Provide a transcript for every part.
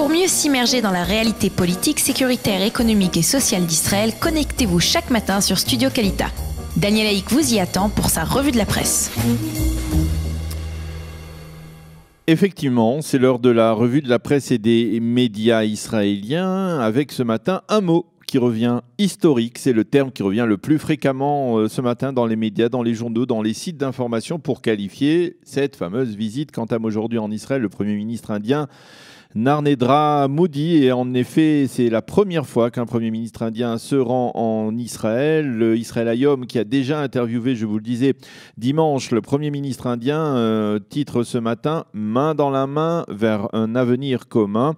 Pour mieux s'immerger dans la réalité politique, sécuritaire, économique et sociale d'Israël, connectez-vous chaque matin sur Studio Kalita. Daniel Haïk vous y attend pour sa revue de la presse. Effectivement, c'est l'heure de la revue de la presse et des médias israéliens avec ce matin un mot qui revient historique, c'est le terme qui revient le plus fréquemment euh, ce matin dans les médias, dans les journaux, dans les sites d'information pour qualifier cette fameuse visite qu'entame aujourd'hui en Israël le Premier ministre indien Narnedra Modi. Et en effet, c'est la première fois qu'un Premier ministre indien se rend en Israël. Le Israël Ayom, qui a déjà interviewé, je vous le disais, dimanche, le Premier ministre indien, euh, titre ce matin Main dans la main vers un avenir commun.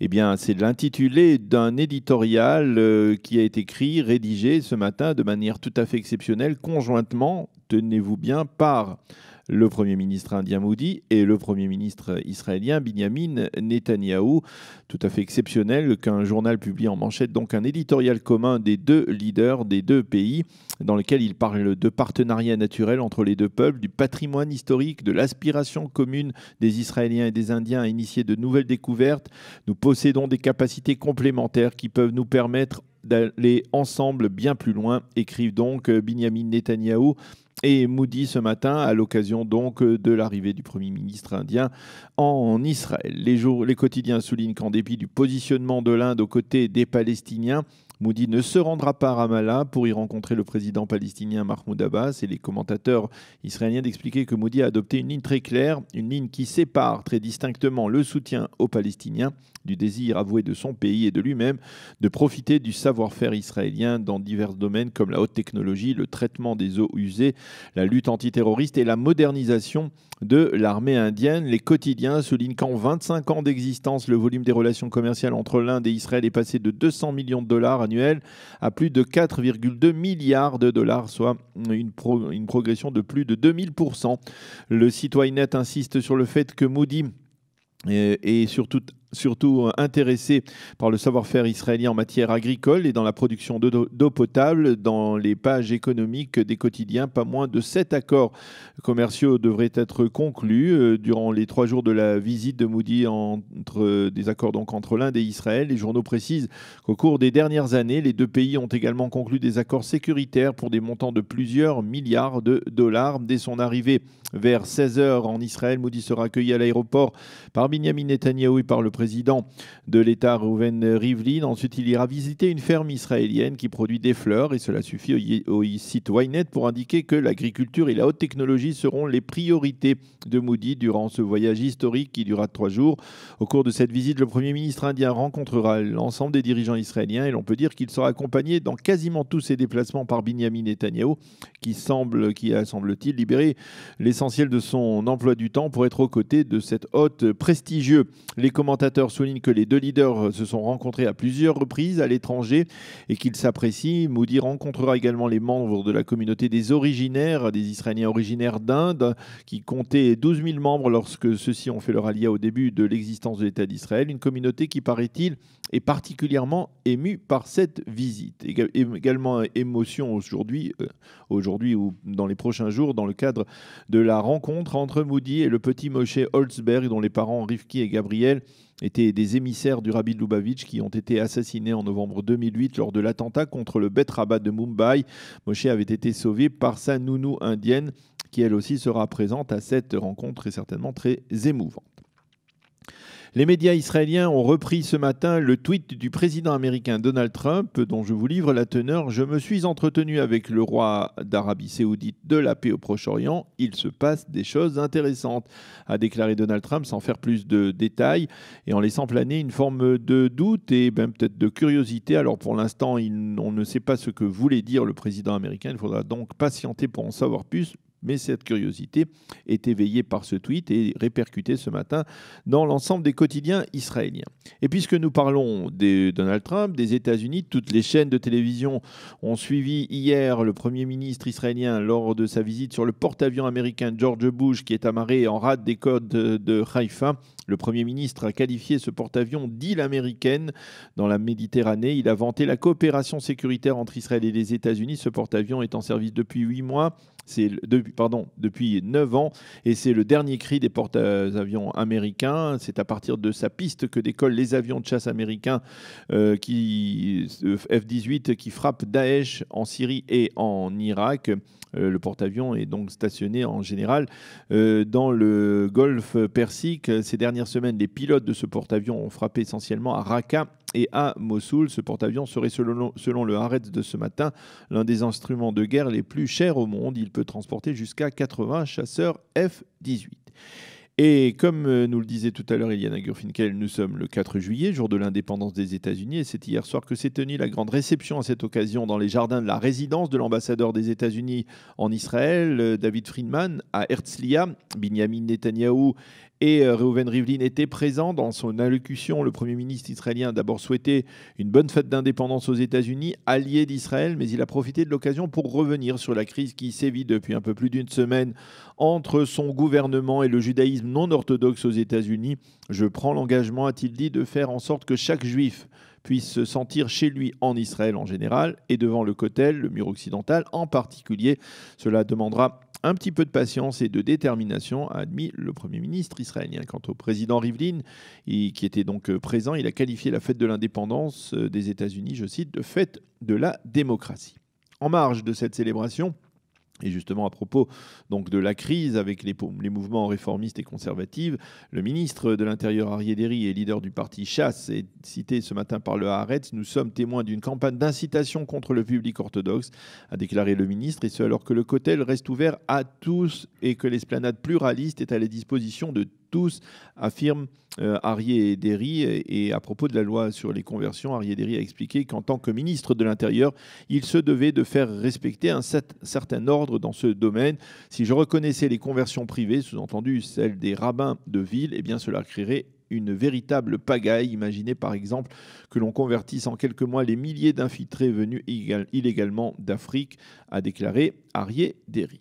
Eh bien, c'est l'intitulé d'un éditorial euh, qui a été écrit, rédigé ce matin de manière tout à fait exceptionnelle, conjointement, tenez-vous bien, par le Premier ministre indien Modi et le Premier ministre israélien Binyamin Netanyahu, Tout à fait exceptionnel qu'un journal publie en manchette donc un éditorial commun des deux leaders des deux pays dans lequel il parle de partenariat naturel entre les deux peuples, du patrimoine historique, de l'aspiration commune des Israéliens et des Indiens à initier de nouvelles découvertes. Nous possédons des capacités complémentaires qui peuvent nous permettre d'aller ensemble bien plus loin, écrivent donc Binyamin Netanyahu et Moody ce matin à l'occasion donc euh, de l'arrivée du Premier ministre indien en Israël. Les, jours, les quotidiens soulignent qu'en dépit du positionnement de l'Inde aux côtés des Palestiniens, Moody ne se rendra pas à Ramallah pour y rencontrer le président palestinien Mahmoud Abbas et les commentateurs israéliens d'expliquer que Moody a adopté une ligne très claire, une ligne qui sépare très distinctement le soutien aux Palestiniens du désir avoué de son pays et de lui-même de profiter du savoir-faire israélien dans divers domaines comme la haute technologie, le traitement des eaux usées, la lutte antiterroriste et la modernisation de l'armée indienne. Les quotidiens soulignent qu'en 25 ans d'existence, le volume des relations commerciales entre l'Inde et Israël est passé de 200 millions de dollars annuels à plus de 4,2 milliards de dollars, soit une, progression de plus de 2000%. Le site insiste sur le fait que Moody et surtout surtout euh, intéressé par le savoir-faire israélien en matière agricole et dans la production d'eau potable. Dans les pages économiques des quotidiens, pas moins de sept accords commerciaux devraient être conclus euh, durant les trois jours de la visite de Moody entre euh, des accords donc entre l'Inde et Israël. Les journaux précisent qu'au cours des dernières années, les deux pays ont également conclu des accords sécuritaires pour des montants de plusieurs milliards de dollars. Dès son arrivée vers 16h en Israël, Moody sera accueilli à l'aéroport par Benjamin Netanyahu et par le président président de l'État Rouven Rivlin. Ensuite, il ira visiter une ferme israélienne qui produit des fleurs et cela suffit au, site pour indiquer que l'agriculture et la haute technologie seront les priorités de Moody durant ce voyage historique qui durera trois jours. Au cours de cette visite, le Premier ministre indien rencontrera l'ensemble des dirigeants israéliens et l'on peut dire qu'il sera accompagné dans quasiment tous ses déplacements par Binyamin Netanyahu qui semble, qui a semble-t-il libéré l'essentiel de son emploi du temps pour être aux côtés de cette hôte prestigieux. Les commentaires souligne souligne que les deux leaders se sont rencontrés à plusieurs reprises à l'étranger et qu'ils s'apprécient. Moody rencontrera également les membres de la communauté des originaires, des Israéliens originaires d'Inde, qui comptait 12 000 membres lorsque ceux-ci ont fait leur allié au début de l'existence de l'État d'Israël. Une communauté qui, paraît-il, est particulièrement émue par cette visite. Également euh, émotion aujourd'hui, euh, aujourd'hui ou dans les prochains jours, dans le cadre de la rencontre entre Moody et le petit Moshe Holzberg, dont les parents Rivki et Gabriel étaient des émissaires du rabbi de Lubavitch qui ont été assassinés en novembre 2008 lors de l'attentat contre le Bet Rabat de Mumbai. Moshe avait été sauvé par sa nounou indienne qui elle aussi sera présente à cette rencontre et certainement très émouvante. Les médias israéliens ont repris ce matin le tweet du président américain Donald Trump, dont je vous livre la teneur. Je me suis entretenu avec le roi d'Arabie saoudite de la paix au Proche-Orient. Il se passe des choses intéressantes, a déclaré Donald Trump sans faire plus de détails et en laissant planer une forme de doute et ben, peut-être de curiosité. Alors pour l'instant, on ne sait pas ce que voulait dire le président américain. Il faudra donc patienter pour en savoir plus. Mais cette curiosité est éveillée par ce tweet et répercutée ce matin dans l'ensemble des quotidiens israéliens. Et puisque nous parlons de Donald Trump, des États-Unis, toutes les chaînes de télévision ont suivi hier le Premier ministre israélien lors de sa visite sur le porte-avions américain George Bush qui est amarré en rade des codes de Haïfa. Le Premier ministre a qualifié ce porte-avions d'île américaine dans la Méditerranée. Il a vanté la coopération sécuritaire entre Israël et les États-Unis. Ce porte-avions est en service depuis huit mois. C'est depuis, pardon, depuis 9 ans et c'est le dernier cri des porte-avions américains. C'est à partir de sa piste que décollent les avions de chasse américains euh, qui, euh, F-18 qui frappent Daesh en Syrie et en Irak. Euh, le porte-avions est donc stationné en général dans le golfe Persique. Ces dernières semaines, les pilotes de ce porte-avions ont frappé essentiellement à Raqqa et à Mossoul. Ce porte-avions serait, selon, le Haaretz de ce matin, l'un des instruments de guerre les plus chers au monde. Il peut transporter jusqu'à 80 chasseurs F-18. Et comme euh, nous le disait tout à l'heure Eliana Gurfinkel, nous sommes le 4 juillet, jour de l'indépendance des États-Unis, et c'est hier soir que s'est tenue la grande réception à cette occasion dans les jardins de la résidence de l'ambassadeur des États-Unis en Israël, euh, David Friedman, à Herzliya. Benjamin Netanyahou et euh, Reuven Rivlin était présent dans son allocution. Le Premier ministre israélien a d'abord souhaité une bonne fête d'indépendance aux États-Unis, allié d'Israël, mais il a profité de l'occasion pour revenir sur la crise qui sévit depuis un peu plus d'une semaine entre son gouvernement et le judaïsme non orthodoxe aux États-Unis. Je prends l'engagement, a-t-il dit, de faire en sorte que chaque juif puisse se sentir chez lui en Israël en général et devant le Kotel, le mur occidental en particulier. Cela demandera un petit peu de patience et de détermination, a admis le Premier ministre israélien. Quant au président Rivlin, qui était donc euh, présent, il a qualifié la fête de l'indépendance euh, des États-Unis, je cite, de fête de la démocratie. En marge de cette célébration, et justement, à propos donc de la crise avec les, mouvements réformistes et conservatifs, le ministre de l'Intérieur Arié Derry et leader du parti Chasse et cité ce matin par le Haaretz. Nous sommes témoins d'une campagne d'incitation contre le public orthodoxe, a déclaré le ministre, et ce alors que le Cotel reste ouvert à tous et que l'esplanade pluraliste est à la disposition de tous tous, affirment euh, Arié et Derry. Et, à propos de la loi sur les conversions, Arié Derry a expliqué qu'en tant que ministre de l'Intérieur, il se devait de faire respecter un certain ordre dans ce domaine. Si je reconnaissais les conversions privées, sous-entendu celles des rabbins de ville, eh bien cela créerait une véritable pagaille. Imaginez par exemple que l'on convertisse en quelques mois les milliers d'infiltrés venus illégalement d'Afrique, a déclaré Arié Derry.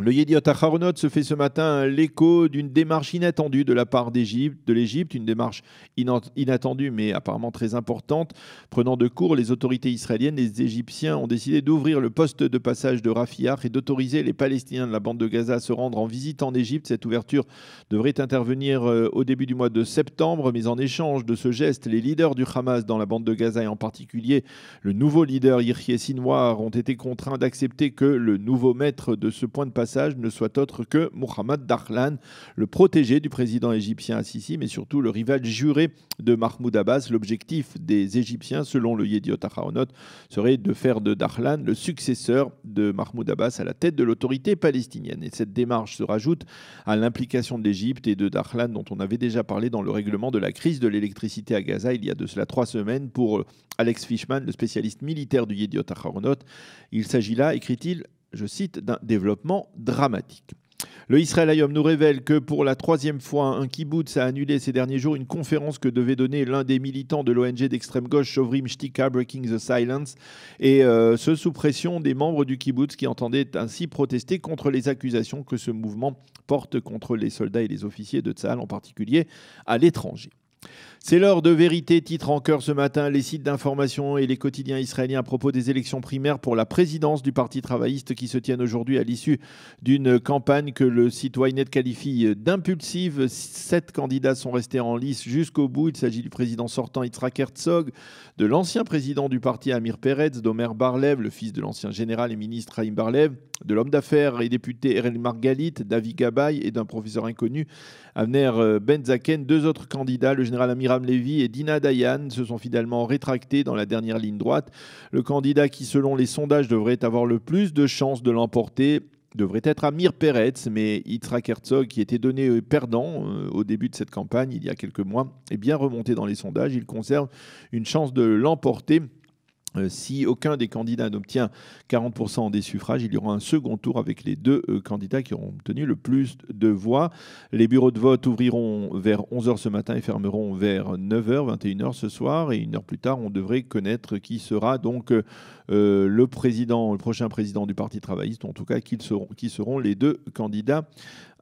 Le Yediot Acharonot se fait ce matin l'écho d'une démarche inattendue de la part de l'Égypte, une démarche inattendue mais apparemment très importante. Prenant de court les autorités israéliennes, les Égyptiens ont décidé d'ouvrir le poste de passage de Rafiah et d'autoriser les Palestiniens de la bande de Gaza à se rendre en visite en Égypte. Cette ouverture devrait intervenir euh, au début du mois de septembre, mais en échange de ce geste, les leaders du Hamas dans la bande de Gaza et en particulier le nouveau leader Yirhye Sinwar ont été contraints d'accepter que le nouveau maître de ce point de passage ne soit autre que Mohamed Dahlan, le protégé du président égyptien Assisi, mais surtout le rival juré de Mahmoud Abbas. L'objectif des Égyptiens, selon le Yediot Aharonot, serait de faire de Dahlan le successeur de Mahmoud Abbas à la tête de l'autorité palestinienne. Et cette démarche se rajoute à l'implication d'Égypte et de Dahlan, dont on avait déjà parlé dans le règlement de la crise de l'électricité à Gaza il y a de cela trois semaines pour euh, Alex Fishman, le spécialiste militaire du Yediot Aharonot. Il s'agit là, écrit-il, je cite, d'un développement dramatique. Le Israël Ayom nous révèle que pour la troisième fois, un kibbutz a annulé ces derniers jours une conférence que devait donner l'un des militants de l'ONG d'extrême gauche, Shovrim Shtika, Breaking the Silence, et euh, ce sous pression des membres du kibbutz qui entendaient ainsi protester contre les accusations que ce mouvement porte contre les soldats et les officiers de Tsahal, en particulier à l'étranger. C'est l'heure de vérité, titre en cœur ce matin, les sites d'information et les quotidiens israéliens à propos des élections primaires pour la présidence du Parti travailliste qui se tiennent aujourd'hui à l'issue d'une campagne que le site Ynet qualifie d'impulsive. Sept candidats sont restés en lice jusqu'au bout. Il s'agit du président sortant Yitzhak Herzog, de l'ancien président du parti Amir Peretz, d'Omer Barlev, le fils de l'ancien général et ministre Haïm Barlev, de l'homme d'affaires et député Erel Margalit, David Gabay et d'un professeur inconnu, Avner Benzaken. Deux autres candidats, le général Amir Levy et Dina Dayan se sont finalement rétractés dans la dernière ligne droite. Le candidat qui, selon les sondages, devrait avoir le plus de chances de l'emporter devrait être Amir Peretz, mais Yitzhak Herzog, qui était donné euh, perdant euh, au début de cette campagne il y a quelques mois, est bien remonté dans les sondages. Il conserve une chance de l'emporter. Euh, si aucun des candidats n'obtient 40% des suffrages, il y aura un second tour avec les deux euh, candidats qui auront obtenu le plus de voix. Les bureaux de vote ouvriront vers 11h ce matin et fermeront vers 9h, 21h ce soir. Et une heure plus tard, on devrait connaître qui sera donc euh, le président, le prochain président du Parti travailliste, en tout cas qui seront, les deux candidats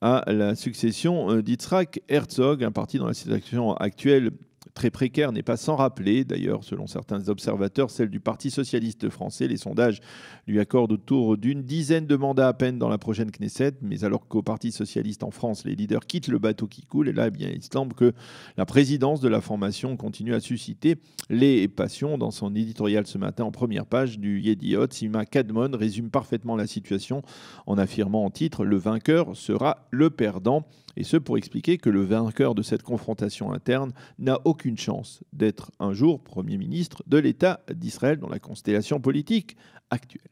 à la succession d'Yitzhak Herzog, un parti dans la situation actuelle très précaire n'est pas sans rappeler. D'ailleurs, selon certains observateurs, celle du Parti socialiste français, les sondages lui accordent autour d'une dizaine de mandats à peine dans la prochaine Knesset. Mais alors qu'au Parti socialiste en France, les leaders quittent le bateau qui coule, et là, eh bien, il semble que la présidence de la formation continue à susciter les passions. Dans son éditorial ce matin, en première page du Yediot, Sima Kadmon résume parfaitement la situation en affirmant en titre Le vainqueur sera le perdant et ce pour expliquer que le vainqueur de cette confrontation interne n'a aucune chance d'être un jour Premier ministre de l'État d'Israël dans la constellation politique actuelle.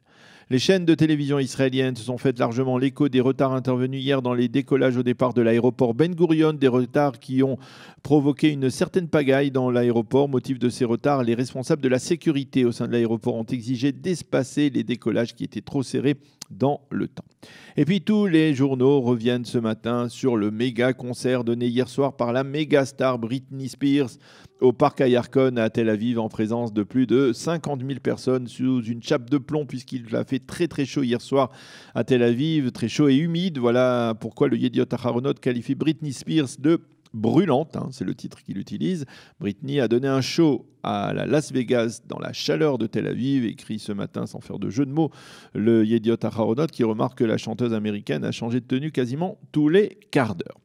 Les chaînes de télévision israéliennes se sont faites largement l'écho des retards intervenus hier dans les décollages au départ de l'aéroport Ben Gurion, des retards qui ont provoqué une certaine pagaille dans l'aéroport. Motif de ces retards, les responsables de la sécurité au sein de l'aéroport ont exigé d'espacer les décollages qui étaient trop serrés dans le temps. Et puis tous les journaux reviennent ce matin sur le méga concert donné hier soir par la méga star Britney Spears au parc Ayarkon à Tel Aviv en présence de plus de 50 000 personnes sous une chape de plomb puisqu'il a fait très très chaud hier soir à Tel Aviv, très chaud et humide. Voilà pourquoi le Yediot Aharonot qualifie Britney Spears de brûlante, hein, c'est le titre qu'il utilise. Britney a donné un show à la Las Vegas dans la chaleur de Tel Aviv, écrit ce matin sans faire de jeu de mots le Yediot Aharonot qui remarque que la chanteuse américaine a changé de tenue quasiment tous les quarts d'heure.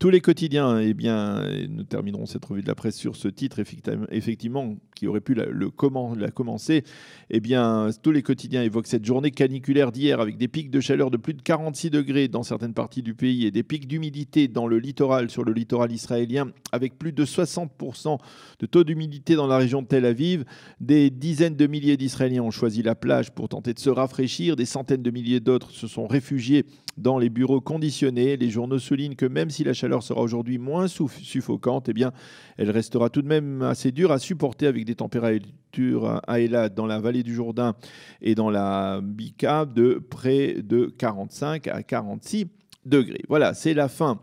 Tous les quotidiens, eh bien, nous terminerons cette revue de la presse sur ce titre, effectivement, qui aurait pu la, le comment, la commencer. Eh bien, tous les quotidiens évoquent cette journée caniculaire d'hier avec des pics de chaleur de plus de 46 degrés dans certaines parties du pays et des pics d'humidité dans le littoral, sur le littoral israélien, avec plus de 60% de taux d'humidité dans la région de Tel Aviv. Des dizaines de milliers d'Israéliens ont choisi la plage pour tenter de se rafraîchir. Des centaines de milliers d'autres se sont réfugiés dans les bureaux conditionnés. Les journaux soulignent que même si la chaleur sera aujourd'hui moins suffocante, eh bien, elle restera tout de même assez dure à supporter avec des températures hein, à hélas dans la vallée du Jourdain et dans la Bica de près de 45 à 46 degrés. Voilà, c'est la fin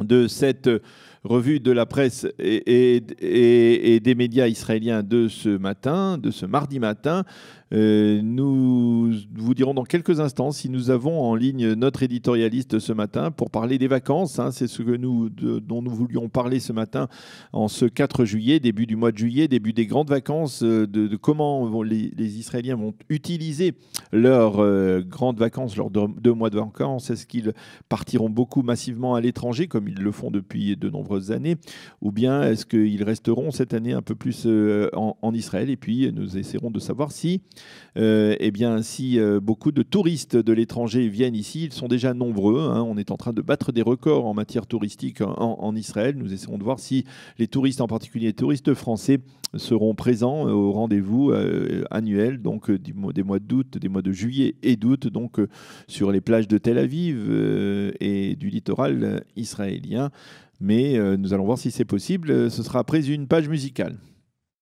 de cette revue de la presse et, et, des médias israéliens de ce matin, de ce mardi matin. Euh, nous vous dirons dans quelques instants si nous avons en ligne notre éditorialiste ce matin pour parler des vacances. Hein. C'est ce que nous, dont nous voulions parler ce matin en ce 4 juillet, début du mois de juillet, début des grandes vacances, euh, de, comment les, Israéliens vont utiliser leurs euh, grandes vacances, leurs deux, deux mois de vacances. Est-ce qu'ils partiront beaucoup massivement à l'étranger comme ils le font depuis de nombreux années Ou bien est-ce qu'ils resteront cette année un peu plus euh, en, Israël Et puis, nous essaierons de savoir si, euh, eh bien, si euh, beaucoup de touristes de l'étranger viennent ici. Ils sont déjà nombreux. Hein. On est en train de battre des records en matière touristique en, en Israël. Nous essaierons de voir si les touristes, en particulier les touristes français, seront présents au rendez-vous annuel donc des mois d'août, des mois de juillet et d'août donc sur les plages de Tel Aviv et du littoral israélien mais euh, nous allons voir si c'est possible. Euh, ce sera après une page musicale.